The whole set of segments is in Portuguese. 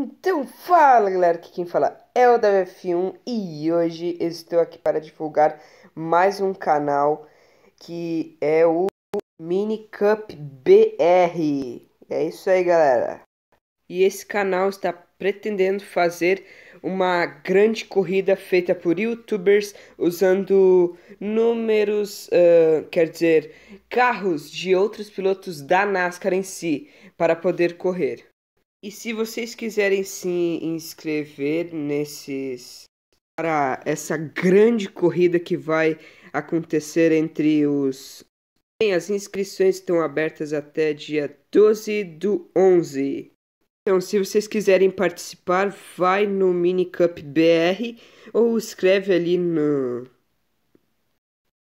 Então fala galera, aqui quem fala é o da F1 e hoje estou aqui para divulgar mais um canal que é o Mini Cup BR. É isso aí galera. E esse canal está pretendendo fazer uma grande corrida feita por youtubers usando números, uh, quer dizer, carros de outros pilotos da NASCAR em si para poder correr. E se vocês quiserem se inscrever nesses para essa grande corrida que vai acontecer entre os Bem, as inscrições estão abertas até dia 12 do 11. Então, se vocês quiserem participar, vai no Minicup BR ou escreve ali no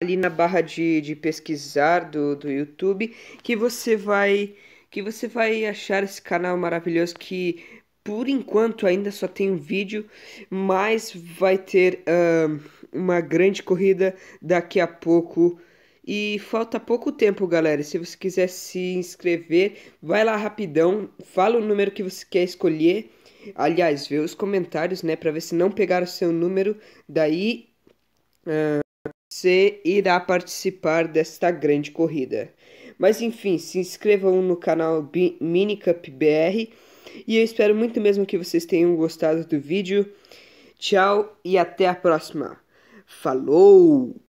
ali na barra de, de pesquisar do, do YouTube que você vai que você vai achar esse canal maravilhoso que por enquanto ainda só tem um vídeo, mas vai ter uh, uma grande corrida daqui a pouco. E falta pouco tempo, galera. Se você quiser se inscrever, vai lá rapidão, fala o número que você quer escolher. Aliás, vê os comentários, né, para ver se não pegaram o seu número. Daí uh você irá participar desta grande corrida. Mas enfim, se inscrevam no canal Minicup BR e eu espero muito mesmo que vocês tenham gostado do vídeo. Tchau e até a próxima. Falou!